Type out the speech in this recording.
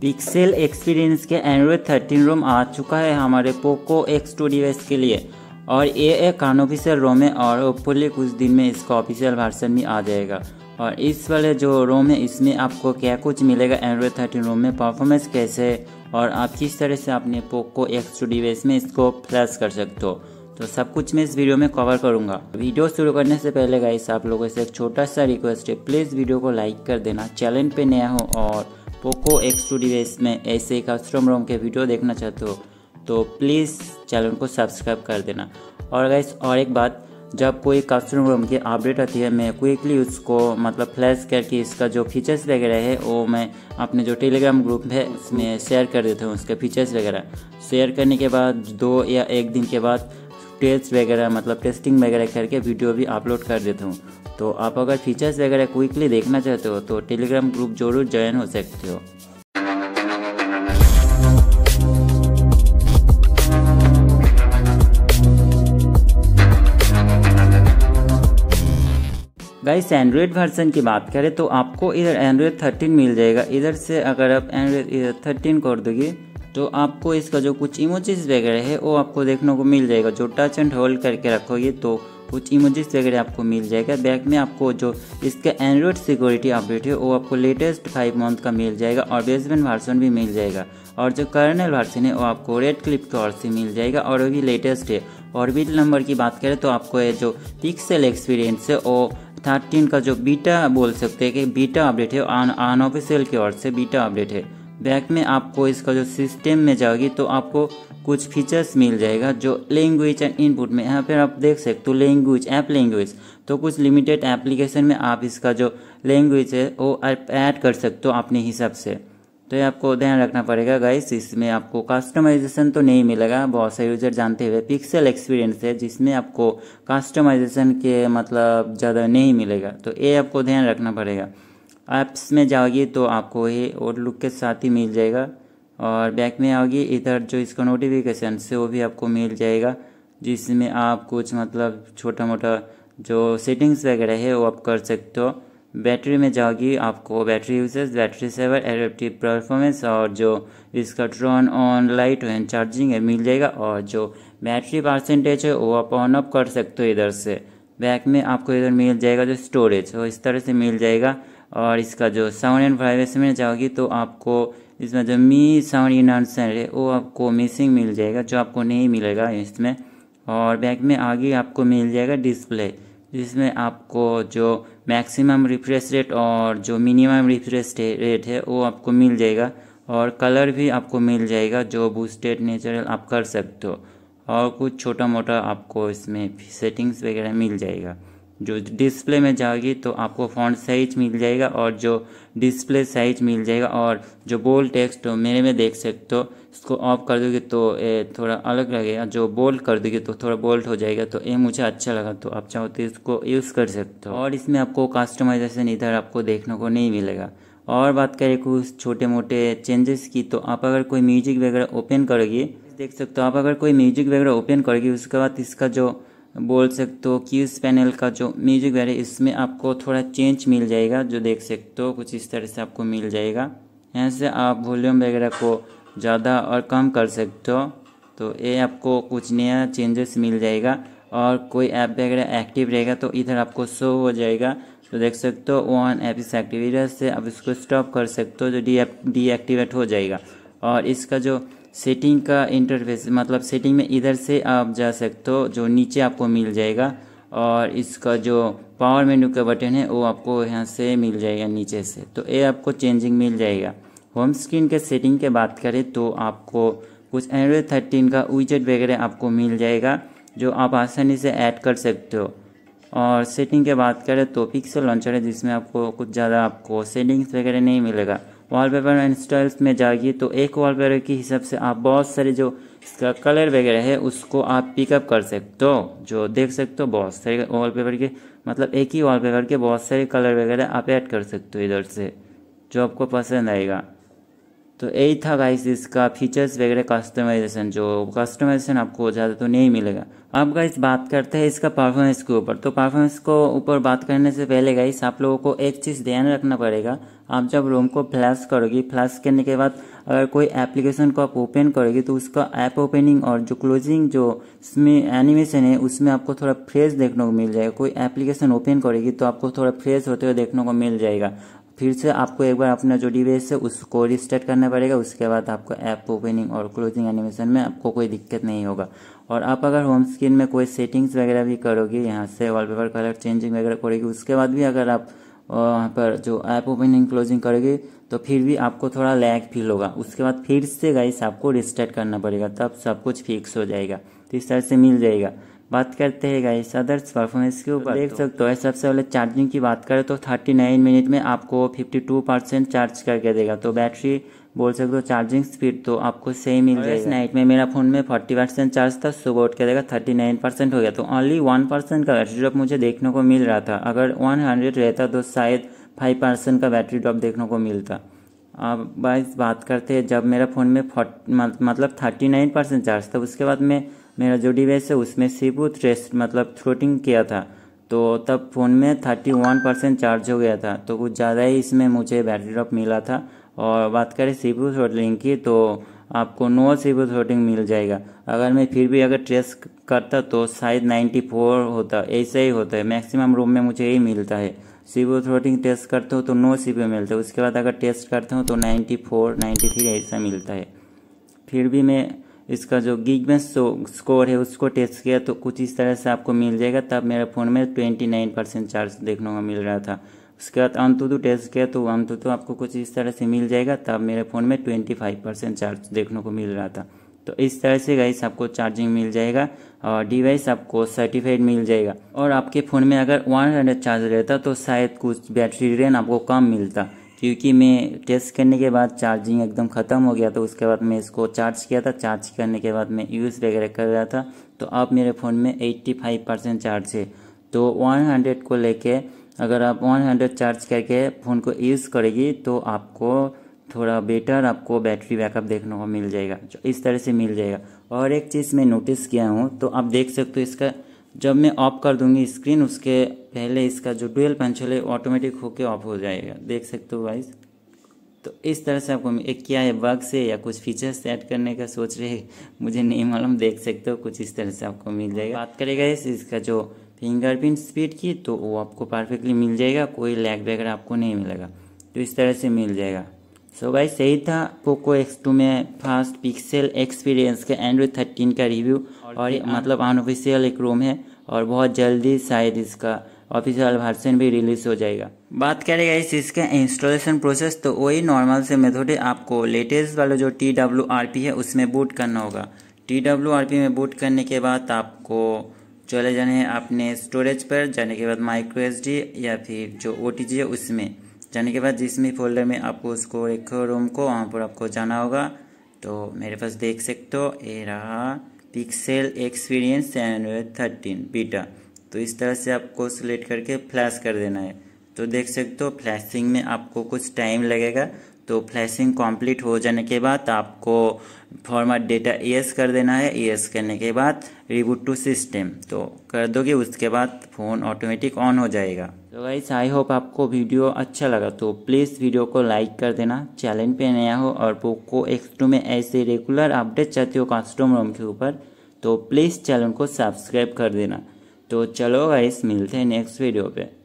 pixel experience के android 13 ROM आ चुका है हमारे पोको एक्स टू डिवाइस के लिए और ये एक अनऑफिशियल रोम है और होपफुली कुछ दिन में इसका ऑफिशियल वर्सन भी आ जाएगा और इस वाले जो रोम है इसमें आपको क्या कुछ मिलेगा एंड्रॉयड थर्टीन रोम में परफॉर्मेंस कैसे है और आप किस तरह से अपने पोको एक्स टू डिवाइस में इसको फ्लैश कर सकते हो तो सब कुछ मैं इस वीडियो में कवर करूंगा वीडियो शुरू करने से पहले गाइस आप लोगों से एक छोटा सा रिक्वेस्ट है प्लीज़ वीडियो को लाइक कर देना चैनल पे नया हो और पोको एक्स टू डिवाइस में ऐसे कस्टम रोम के वीडियो देखना चाहते हो तो प्लीज़ चैनल को सब्सक्राइब कर देना और गाइस और एक बात जब कोई कस्टम रोम की अपडेट आती है मैं क्विकली उसको मतलब फ्लैश करके इसका जो फीचर्स वगैरह है वो मैं अपने जो टेलीग्राम ग्रुप है उसमें शेयर कर देता हूँ उसके फीचर्स वगैरह शेयर करने के बाद दो या एक दिन के बाद टेस्ट वगैरह मतलब टेस्टिंग वगैरह करके वीडियो भी अपलोड कर देता हूँ तो आप अगर फीचर्स वगैरह क्विकली देखना चाहते हो तो टेलीग्राम ग्रुप जरूर ज्वाइन हो सकते हो गाइस एंड्रॉयड वर्जन की बात करें तो आपको इधर एंड्रॉयड 13 मिल जाएगा इधर से अगर आप एंड्रॉयड थर्टीन कर दोगे तो आपको इसका जो कुछ इमोजीज वगैरह है वो आपको देखने को मिल जाएगा जो टच एंड होल्ड करके रखोगे तो कुछ इमोजेस वगैरह आपको मिल जाएगा बैक में आपको जो इसका एंड्रॉयड सिक्योरिटी अपडेट है वो आपको लेटेस्ट फाइव मंथ का मिल जाएगा और बेसमेंट वर्सन भी मिल जाएगा और जो कर्नल वर्सन है वो आपको रेड क्लिप की ओर से मिल जाएगा और वो भी लेटेस्ट है और बिल नंबर की बात करें तो आपको ये जो पिक्सल एक्सपीरियंस है वो थर्टीन का जो बीटा बोल सकते हैं कि बीटा अपडेट है अनऑफिशियल की ओर से बीटा अपडेट है बैक में आपको इसका जो सिस्टम में जाओगी तो आपको कुछ फीचर्स मिल जाएगा जो लैंग्वेज एंड इनपुट में यहाँ पर आप देख सकते हो लैंग्वेज ऐप लैंग्वेज तो कुछ लिमिटेड एप्लीकेशन में आप इसका जो लैंग्वेज है वो ऐड कर सकते हो अपने हिसाब से तो ये आपको ध्यान रखना पड़ेगा गाइस इसमें आपको कस्टमाइजेशन तो नहीं मिलेगा बहुत से यूजर जानते हुए पिक्सल एक्सपीरियंस है जिसमें आपको कस्टमाइजेशन के मतलब ज़्यादा नहीं मिलेगा तो ये आपको ध्यान रखना पड़ेगा ऐप्स में जाओगे तो आपको ये आउटलुक के साथ ही मिल जाएगा और बैक में आओगे इधर जो इसका नोटिफिकेशन से वो भी आपको मिल जाएगा जिसमें आप कुछ मतलब छोटा मोटा जो सेटिंग्स वगैरह है वो आप कर सकते हो बैटरी में जाओगी आपको battery usage battery saver adaptive performance और जो इसका turn on light and charging है मिल जाएगा और जो बैटरी परसेंटेज है वो आप ऑन ऑफ कर सकते हो इधर से बैक में आपको इधर मिल जाएगा जो स्टोरेज वो इस तरह से मिल जाएगा और इसका जो साउंड एंड वाइब्रेशन में जाओगी तो आपको इसमें जो मी साउंड इनाउंसर है वो आपको मिसिंग मिल जाएगा जो आपको नहीं मिलेगा इसमें और बैक में आगे आपको मिल जाएगा डिस्प्ले जिसमें आपको जो मैक्सिमम रिफ्रेश रेट और जो मिनिमम रिफ्रेश रेट है वो आपको मिल जाएगा और कलर भी आपको मिल जाएगा जो बूस्टेड नेचुरल आप कर सकते हो और कुछ छोटा मोटा आपको इसमें सेटिंग्स वगैरह मिल जाएगा जो डिस्प्ले में जाएगी तो आपको फॉन्ट साइज मिल जाएगा और जो डिस्प्ले साइज मिल जाएगा और जो बोल्ड टेक्स्ट हो मेरे में देख सकते हो इसको ऑफ कर दोगे तो ए, थोड़ा अलग लगेगा जो बोल्ड कर दोगे तो थोड़ा बोल्ड हो जाएगा तो ये मुझे अच्छा लगा तो आप चाहो तो इसको यूज़ कर सकते हो और इसमें आपको कस्टमाइजेशन इधर आपको देखने को नहीं मिलेगा और बात करें कुछ छोटे मोटे चेंजेस की तो आप अगर कोई म्यूजिक वगैरह ओपन करोगे देख सकते हो आप अगर कोई म्यूजिक वगैरह ओपन करोगे उसके बाद इसका जो बोल सकते हो किस पैनल का जो म्यूजिक वैर है इसमें आपको थोड़ा चेंज मिल जाएगा जो देख सकते हो कुछ इस तरह से आपको मिल जाएगा यहाँ से आप वॉल्यूम वगैरह को ज़्यादा और कम कर सकते हो तो ये आपको कुछ नया चेंजेस मिल जाएगा और कोई ऐप वगैरह एक्टिव रहेगा तो इधर आपको शो हो जाएगा तो देख सकते हो वन ऐप इस एक्टिव से आप इसको स्टॉप कर सकते हो जो डी डीएक्टिवेट हो जाएगा और इसका जो सेटिंग का इंटरफेस मतलब सेटिंग में इधर से आप जा सकते हो जो नीचे आपको मिल जाएगा और इसका जो पावर मेन्यू का बटन है वो आपको यहाँ से मिल जाएगा नीचे से तो ये आपको चेंजिंग मिल जाएगा होम स्क्रीन के सेटिंग के बात करें तो आपको कुछ एंड्रॉयड थर्टीन का विजेट वगैरह आपको मिल जाएगा जो आप आसानी से ऐड कर सकते हो और सेटिंग के बात करें तो पिक्सल लॉन्चर है जिसमें आपको कुछ ज़्यादा आपको सेटिंग्स वगैरह नहीं मिलेगा वॉलपेपर एंड स्टाइल्स में जाइए तो एक वॉलपेपर के हिसाब से आप बहुत सारे जो इसका कलर वगैरह है उसको आप पिकअप कर सकते हो जो देख सकते हो बहुत सारे वॉलपेपर के मतलब एक ही वॉलपेपर के बहुत सारे कलर वगैरह आप ऐड कर सकते हो इधर से जो आपको पसंद आएगा तो यही था गाइस इसका फीचर्स वगैरह कस्टमाइजेशन जो कस्टमाइजेशन आपको ज़्यादा तो नहीं मिलेगा अब गाइस बात करते हैं इसका परफॉर्मेंस के ऊपर तो परफॉर्मेंस को ऊपर बात करने से पहले गाइस आप लोगों को एक चीज़ ध्यान रखना पड़ेगा आप जब रोम को फ्लैश करोगी फ्लैश करने के बाद अगर कोई एप्लीकेशन को आप ओपन करोगी तो उसका ऐप ओपनिंग और जो क्लोजिंग जो उसमें एनिमेशन है उसमें आपको थोड़ा फ्रेश देखने को मिल जाएगा कोई एप्लीकेशन ओपन करेगी तो आपको थोड़ा फ्रेश होते हुए देखने को मिल जाएगा फिर से आपको एक बार अपना जो डिवाइस है उसको रिस्टार्ट करना पड़ेगा उसके बाद आपको ऐप ओपनिंग और क्लोजिंग एनिमेशन में आपको कोई दिक्कत नहीं होगा और आप अगर होम स्क्रीन में कोई सेटिंग्स वगैरह भी करोगे यहाँ से वॉलपेपर कलर चेंजिंग वगैरह करोगे उसके बाद भी अगर आप वहाँ पर जो ऐप ओपनिंग क्लोजिंग करोगे तो फिर भी आपको थोड़ा लैग फील होगा उसके बाद फिर से गाइस आपको रिस्टार्ट करना पड़ेगा तब सब कुछ फिक्स हो जाएगा तो इस तरह से मिल जाएगा बात करते हैं गाइस अदर्स परफॉर्मेंस के ऊपर देख तो सकते हो सबसे पहले चार्जिंग की बात करें तो थर्टी नाइन मिनट में आपको फिफ्टी टू परसेंट चार्ज करके देगा तो बैटरी बोल सकते हो चार्जिंग स्पीड तो आपको सही मिल जाएगा नाइट में मेरा फोन में फोर्टी परसेंट चार्ज था सुबह उठ के देगा थर्टी नाइन परसेंट हो गया तो ओनली वन परसेंट का बैटरी ड्रॉप मुझे देखने को मिल रहा था अगर वन हंड्रेड रहता तो शायद फाइव परसेंट का बैटरी ड्रॉप देखने को मिलता अब बाइस बात करते हैं जब मेरा फ़ोन में फोर्ट मतलब थर्टी नाइन परसेंट चार्ज था उसके बाद मैं मेरा जो डिवाइस है उसमें सिर्फ ट्रेस्ट मतलब थ्रोटिंग किया था तो तब फ़ोन में थर्टी वन परसेंट चार्ज हो गया था तो कुछ ज़्यादा ही इसमें मुझे बैटरी ड्रॉप मिला था और बात करें सीपू थ्रोटिंग की तो आपको नो सीपू थ्रोटिंग मिल जाएगा अगर मैं फिर भी अगर ट्रेस करता तो शायद फोर होता ऐसा ही होता है मैक्सिमम रूम में मुझे यही मिलता है सीपू थ्रोटिंग टेस्ट करते हो तो नो सीपू मिलता है उसके बाद अगर टेस्ट करते हो तो नाइन्टी फोर नाइन्टी थ्री ऐसा मिलता है फिर भी मैं इसका जो गिग में स्कोर है उसको टेस्ट किया तो कुछ इस तरह से आपको मिल जाएगा तब मेरे फ़ोन में ट्वेंटी नाइन परसेंट चार्ज देखने को मिल रहा था उसके बाद अंतुतु टेस्ट किया तो अंतुतु आपको कुछ इस तरह से मिल जाएगा तब मेरे फ़ोन में ट्वेंटी फाइव परसेंट चार्ज देखने को मिल रहा था तो इस तरह से गाइस आपको चार्जिंग मिल जाएगा और डिवाइस आपको सर्टिफाइड मिल जाएगा और आपके फ़ोन में अगर वन हंड्रेड चार्ज रहता तो शायद कुछ बैटरी रेन आपको कम मिलता क्योंकि मैं टेस्ट करने के बाद चार्जिंग एकदम ख़त्म हो गया था उसके बाद मैं इसको चार्ज किया था चार्ज करने के बाद मैं यूज़ वगैरह कर रहा था तो अब मेरे फ़ोन में 85 परसेंट चार्ज है तो 100 को लेके अगर आप 100 चार्ज करके फ़ोन को यूज़ करेगी तो आपको थोड़ा बेटर आपको बैटरी बैकअप देखने को मिल जाएगा इस तरह से मिल जाएगा और एक चीज़ मैं नोटिस किया हूँ तो आप देख सकते हो इसका जब मैं ऑफ कर दूंगी स्क्रीन उसके पहले इसका जो डुअल पेंसिल है ऑटोमेटिक होके ऑफ हो जाएगा देख सकते हो वाइज तो इस तरह से आपको एक क्या है बग से या कुछ फीचर्स ऐड करने का सोच रहे मुझे नहीं मालूम देख सकते हो कुछ इस तरह से आपको मिल जाएगा बात करेगा इस इसका जो फिंगरप्रिंट स्पीड की तो वो आपको परफेक्टली मिल जाएगा कोई लैग वगैरह आपको नहीं मिलेगा तो इस तरह से मिल जाएगा सो गाइस यही था पोको X2 में फास्ट पिक्सल एक्सपीरियंस का एंड्रॉयड 13 का रिव्यू और मतलब अनऑफिशियल एक रोम है और बहुत जल्दी शायद इसका ऑफिशियल वर्जन भी रिलीज हो जाएगा बात करें गाइस इसका इंस्टॉलेशन प्रोसेस तो वही नॉर्मल से मेथड है आपको लेटेस्ट वाला जो टी डब्ल्यू आर पी है उसमें बूट करना होगा टी डब्ल्यू आर पी में बूट करने के बाद आपको चले जाने हैं अपने स्टोरेज पर जाने के बाद माइक्रो एस डी या फिर जो ओ टी जी है उसमें जाने के बाद जिस भी फोल्डर में आपको उसको रखो रूम को वहाँ पर आपको जाना होगा तो मेरे पास देख सकते हो ए रहा Pixel experience Android thirteen beta तो इस तरह से आपको सिलेक्ट करके फ्लैश कर देना है तो देख सकते हो फ्लैशिंग में आपको कुछ टाइम लगेगा तो फ्लैशिंग कंप्लीट हो जाने के बाद आपको फॉर्मेट डेटा एस कर देना है एस करने के बाद रिबूट टू सिस्टम तो कर दोगे उसके बाद फ़ोन ऑटोमेटिक ऑन हो जाएगा तो गाइस आई होप आपको वीडियो अच्छा लगा तो प्लीज़ वीडियो को लाइक कर देना चैनल पे नया हो और पोको एक्स टू में ऐसे रेगुलर अपडेट चाहते हो कस्टम रोम के ऊपर तो प्लीज़ चैनल को सब्सक्राइब कर देना तो चलो गाइस मिलते हैं नेक्स्ट वीडियो पे